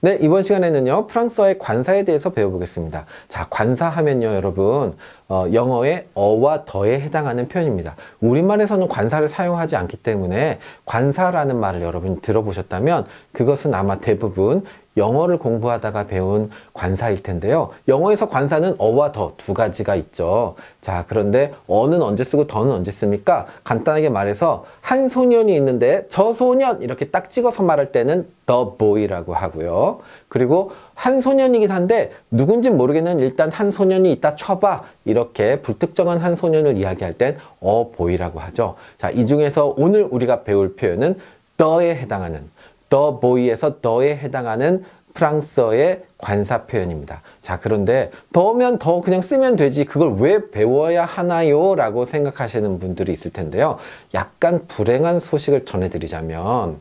네, 이번 시간에는요, 프랑스어의 관사에 대해서 배워보겠습니다. 자, 관사 하면요, 여러분, 어, 영어의 어와 더에 해당하는 표현입니다. 우리말에서는 관사를 사용하지 않기 때문에 관사라는 말을 여러분 들어보셨다면 그것은 아마 대부분 영어를 공부하다가 배운 관사일 텐데요. 영어에서 관사는 어와 더 두 가지가 있죠. 자, 그런데 어는 언제 쓰고 더는 언제 씁니까? 간단하게 말해서 한 소년이 있는데 저 소년 이렇게 딱 찍어서 말할 때는 the boy라고 하고요. 그리고 한 소년이긴 한데 누군진 모르겠는 일단 한 소년이 있다 쳐봐 이렇게 불특정한 한 소년을 이야기할 땐 어보이라고 하죠. 자, 이 중에서 오늘 우리가 배울 표현은 더에 해당하는 더 보이에서 더에 해당하는 프랑스어의 관사 표현입니다. 자 그런데 더면 더 그냥 쓰면 되지 그걸 왜 배워야 하나요? 라고 생각하시는 분들이 있을 텐데요. 약간 불행한 소식을 전해드리자면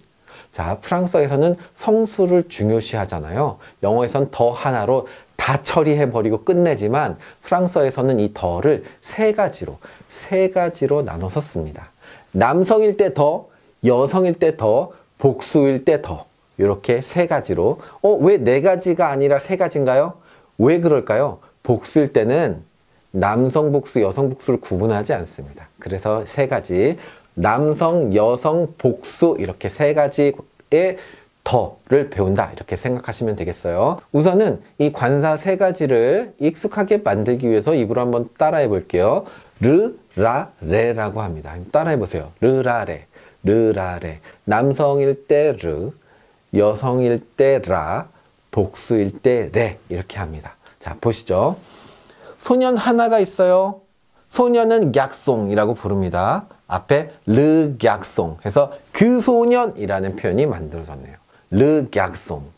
자 프랑스어에서는 성수를 중요시하잖아요. 영어에선 더 하나로 다 처리해버리고 끝내지만 프랑스어에서는 이 더를 세 가지로 세 가지로 나눠서 씁니다. 남성일 때 더, 여성일 때 더, 복수일 때 더. 이렇게 세 가지로. 어, 왜 네 가지가 아니라 세 가지인가요? 왜 그럴까요? 복수일 때는 남성 복수, 여성 복수를 구분하지 않습니다. 그래서 세 가지. 남성, 여성, 복수 이렇게 세 가지의 더를 배운다 이렇게 생각하시면 되겠어요 우선은 이 관사 세 가지를 익숙하게 만들기 위해서 입으로 한번 따라해 볼게요 르라레라고 합니다. 따라해 보세요. 르라레, 르라레. 남성일 때 르, 여성일 때 라, 복수일 때레 이렇게 합니다. 자 보시죠. 소년 하나가 있어요. 소년은 객송이라고 부릅니다. 앞에 르객송 해서 그 소년이라는 표현이 만들어졌네요. 르객송.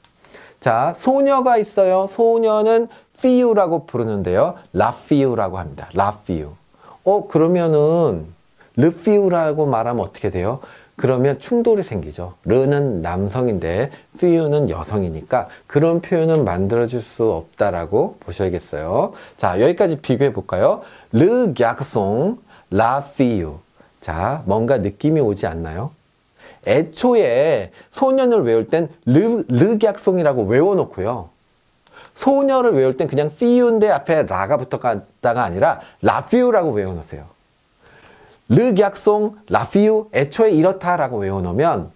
자, 소녀가 있어요. 소녀는 피우라고 부르는데요. 라피우라고 합니다. 라피우. 어 그러면은 르피우라고 말하면 어떻게 돼요? 그러면 충돌이 생기죠. 르는 남성인데 피우는 여성이니까 그런 표현은 만들어질 수 없다라고 보셔야겠어요. 자 여기까지 비교해 볼까요? 르 갸송 라 피우 자 뭔가 느낌이 오지 않나요? 애초에 소년을 외울 땐 르, 르 갸송이라고 외워놓고요. 소녀를 외울 땐 그냥 씨유인데 앞에 라가 붙었다가 아니라 라피우라고 외워놓으세요. 르약송 라피우 애초에 이렇다라고 외워놓으면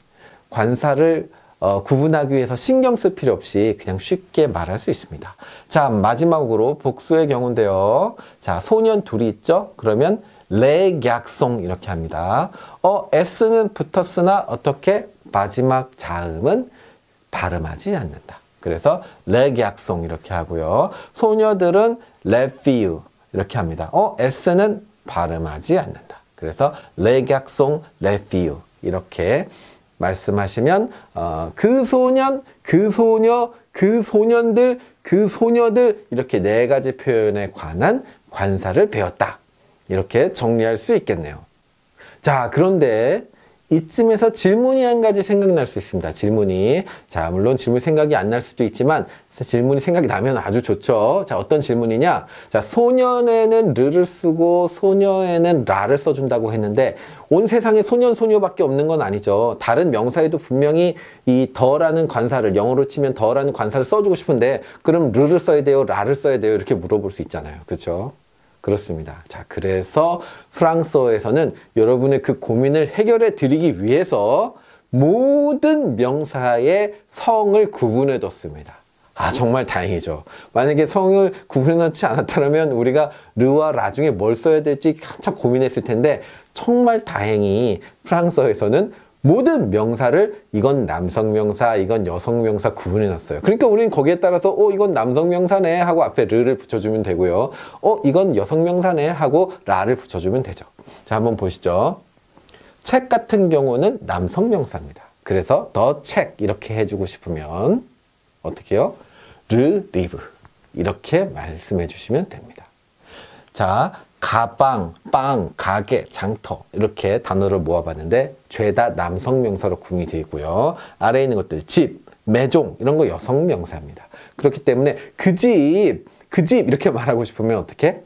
관사를 어, 구분하기 위해서 신경 쓸 필요 없이 그냥 쉽게 말할 수 있습니다. 자 마지막으로 복수의 경우인데요. 자 소년 둘이 있죠? 그러면 레약송 이렇게 합니다. 어 S는 붙었으나 어떻게 마지막 자음은 발음하지 않는다. 그래서 렉약송 이렇게 하고요. 소녀들은 레피유 이렇게 합니다. 어, S는 발음하지 않는다. 그래서 렉약송 레피유 이렇게 말씀하시면 어, 그 소년, 그 소녀, 그 소년들, 그 소녀들 이렇게 네 가지 표현에 관한 관사를 배웠다. 이렇게 정리할 수 있겠네요. 자, 그런데 이쯤에서 질문이 한 가지 생각날 수 있습니다. 질문이. 자, 물론 질문 생각이 안 날 수도 있지만 질문이 생각이 나면 아주 좋죠. 자, 어떤 질문이냐? 자, 소년에는 르를 쓰고 소녀에는 라를 써준다고 했는데 온 세상에 소년, 소녀밖에 없는 건 아니죠. 다른 명사에도 분명히 이 더라는 관사를 영어로 치면 더라는 관사를 써주고 싶은데 그럼 르를 써야 돼요? 라를 써야 돼요? 이렇게 물어볼 수 있잖아요. 그렇죠? 그렇습니다. 자, 그래서 프랑스어에서는 여러분의 그 고민을 해결해 드리기 위해서 모든 명사의 성을 구분해 뒀습니다. 아 정말 다행이죠. 만약에 성을 구분해놓지 않았다면 우리가 르와 라중에뭘 써야 될지 한참 고민했을 텐데 정말 다행히 프랑스어에서는 모든 명사를 이건 남성 명사, 이건 여성 명사 구분해 놨어요. 그러니까 우리는 거기에 따라서 어 이건 남성 명사네 하고 앞에 르를 붙여주면 되고요. 어 이건 여성 명사네 하고 라를 붙여주면 되죠. 자 한번 보시죠. 책 같은 경우는 남성 명사입니다. 그래서 더 책 이렇게 해주고 싶으면 어떻게요? 르 리브 이렇게 말씀해 주시면 됩니다. 자 가방, 빵, 가게, 장터 이렇게 단어를 모아봤는데 죄다 남성 명사로 구분이 되어 있고요. 아래에 있는 것들 집, 매종 이런 거 여성 명사입니다. 그렇기 때문에 그 집, 그 집 이렇게 말하고 싶으면 어떻게?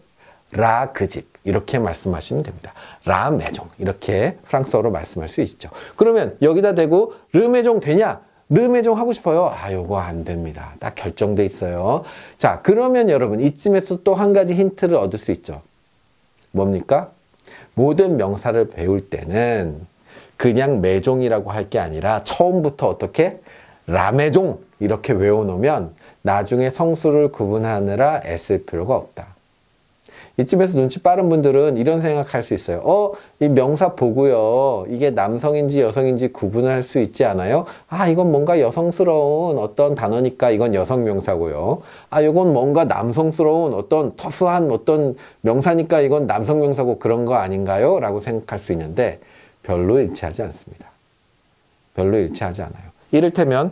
라 그 집 이렇게 말씀하시면 됩니다. 라 매종 이렇게 프랑스어로 말씀할 수 있죠. 그러면 여기다 대고 르 매종 되냐? 르메종 하고 싶어요? 아, 요거 안 됩니다. 딱 결정돼 있어요. 자, 그러면 여러분 이쯤에서 또 한 가지 힌트를 얻을 수 있죠. 뭡니까? 모든 명사를 배울 때는 그냥 매종이라고 할 게 아니라 처음부터 어떻게 라매종 이렇게 외워놓으면 나중에 성수를 구분하느라 애쓸 필요가 없다. 이쯤에서 눈치 빠른 분들은 이런 생각할 수 있어요. 어, 이 명사 보고요. 이게 남성인지 여성인지 구분할수 있지 않아요? 아, 이건 뭔가 여성스러운 어떤 단어니까 이건 여성 명사고요. 아, 이건 뭔가 남성스러운 어떤 터프한 어떤 명사니까 이건 남성 명사고 그런 거 아닌가요? 라고 생각할 수 있는데 별로 일치하지 않습니다. 별로 일치하지 않아요. 이를테면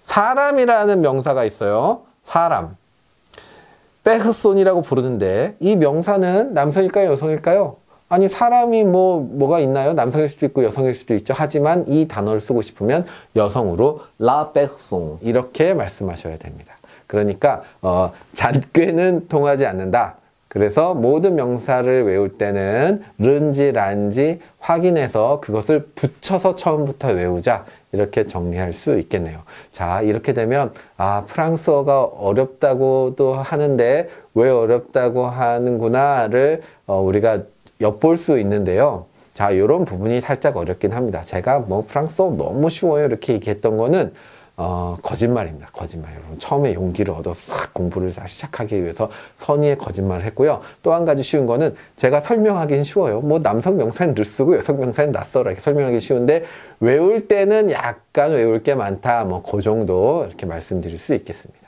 사람이라는 명사가 있어요. 사람. 백손이라고 부르는데 이 명사는 남성일까요 여성일까요? 아니 사람이 뭐 뭐가 있나요? 남성일 수도 있고 여성일 수도 있죠. 하지만 이 단어를 쓰고 싶으면 여성으로 라 백송 이렇게 말씀하셔야 됩니다. 그러니까 어, 잔꾀는 통하지 않는다. 그래서 모든 명사를 외울 때는 른지 란지 확인해서 그것을 붙여서 처음부터 외우자 이렇게 정리할 수 있겠네요. 자, 이렇게 되면 아, 프랑스어가 어렵다고도 하는데 왜 어렵다고 하는구나를 어, 우리가 엿볼 수 있는데요. 자, 이런 부분이 살짝 어렵긴 합니다. 제가 뭐 프랑스어 너무 쉬워요 이렇게 얘기했던 거는 어, 거짓말입니다. 거짓말. 여러분, 처음에 용기를 얻어서 공부를 시작하기 위해서 선의의 거짓말을 했고요. 또 한 가지 쉬운 거는 제가 설명하기는 쉬워요. 뭐 남성 명사는 늘 쓰고 여성 명사는 낯설어 이렇게 설명하기 쉬운데 외울 때는 약간 외울 게 많다. 뭐, 그 정도 이렇게 말씀드릴 수 있겠습니다.